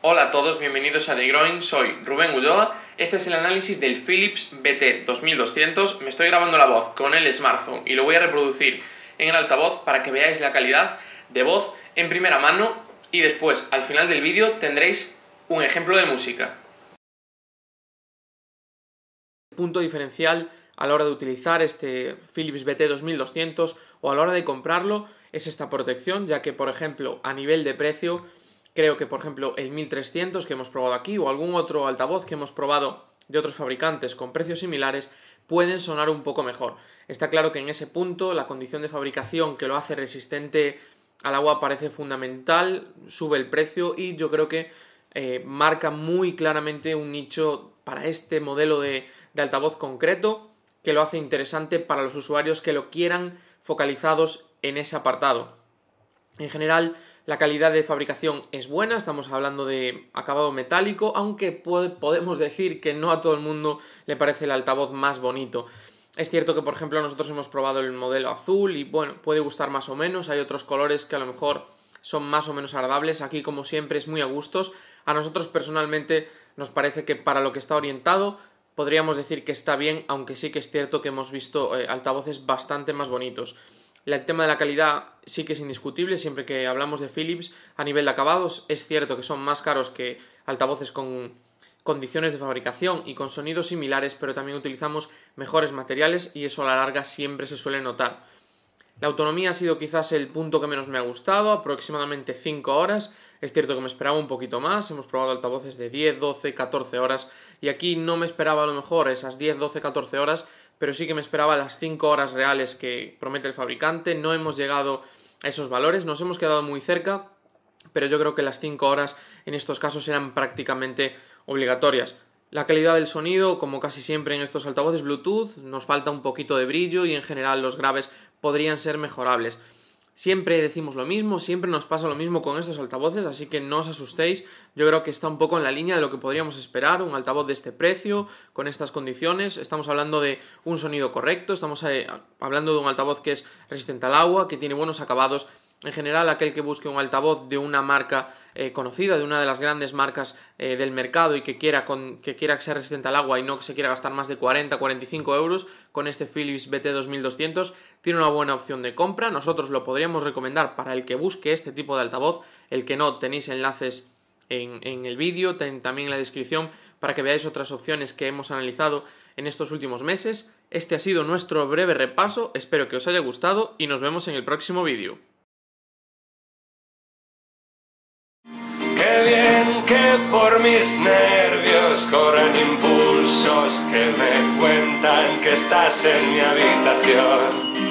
Hola a todos, bienvenidos a The Growing, soy Rubén Ulloa, este es el análisis del Philips BT 2200, me estoy grabando la voz con el smartphone y lo voy a reproducir en el altavoz para que veáis la calidad de voz en primera mano y después, al final del vídeo, tendréis un ejemplo de música. El Punto diferencial a la hora de utilizar este Philips BT 2200 o a la hora de comprarlo es esta protección, ya que por ejemplo a nivel de precio Creo que, por ejemplo, el 1300 que hemos probado aquí o algún otro altavoz que hemos probado de otros fabricantes con precios similares pueden sonar un poco mejor. Está claro que en ese punto la condición de fabricación que lo hace resistente al agua parece fundamental, sube el precio y yo creo que eh, marca muy claramente un nicho para este modelo de, de altavoz concreto que lo hace interesante para los usuarios que lo quieran focalizados en ese apartado. En general, la calidad de fabricación es buena, estamos hablando de acabado metálico, aunque podemos decir que no a todo el mundo le parece el altavoz más bonito. Es cierto que, por ejemplo, nosotros hemos probado el modelo azul y, bueno, puede gustar más o menos, hay otros colores que a lo mejor son más o menos agradables, aquí como siempre es muy a gustos. A nosotros personalmente nos parece que para lo que está orientado podríamos decir que está bien, aunque sí que es cierto que hemos visto eh, altavoces bastante más bonitos. El tema de la calidad sí que es indiscutible, siempre que hablamos de Philips, a nivel de acabados, es cierto que son más caros que altavoces con condiciones de fabricación y con sonidos similares, pero también utilizamos mejores materiales y eso a la larga siempre se suele notar. La autonomía ha sido quizás el punto que menos me ha gustado, aproximadamente 5 horas. Es cierto que me esperaba un poquito más, hemos probado altavoces de 10, 12, 14 horas y aquí no me esperaba a lo mejor esas 10, 12, 14 horas pero sí que me esperaba las 5 horas reales que promete el fabricante. No hemos llegado a esos valores, nos hemos quedado muy cerca, pero yo creo que las 5 horas en estos casos eran prácticamente obligatorias. La calidad del sonido, como casi siempre en estos altavoces Bluetooth, nos falta un poquito de brillo y en general los graves podrían ser mejorables. Siempre decimos lo mismo, siempre nos pasa lo mismo con estos altavoces, así que no os asustéis, yo creo que está un poco en la línea de lo que podríamos esperar, un altavoz de este precio, con estas condiciones, estamos hablando de un sonido correcto, estamos eh, hablando de un altavoz que es resistente al agua, que tiene buenos acabados, en general aquel que busque un altavoz de una marca eh, conocida, de una de las grandes marcas eh, del mercado y que quiera, que quiera que sea resistente al agua y no que se quiera gastar más de 40-45 euros con este Philips BT 2200 tiene una buena opción de compra. Nosotros lo podríamos recomendar para el que busque este tipo de altavoz, el que no tenéis enlaces en, el vídeo, también en la descripción, para que veáis otras opciones que hemos analizado en estos últimos meses. Este ha sido nuestro breve repaso, espero que os haya gustado y nos vemos en el próximo vídeo. Qué bien que por mis nervios corren impulsos que me cuentan que estás en mi habitación.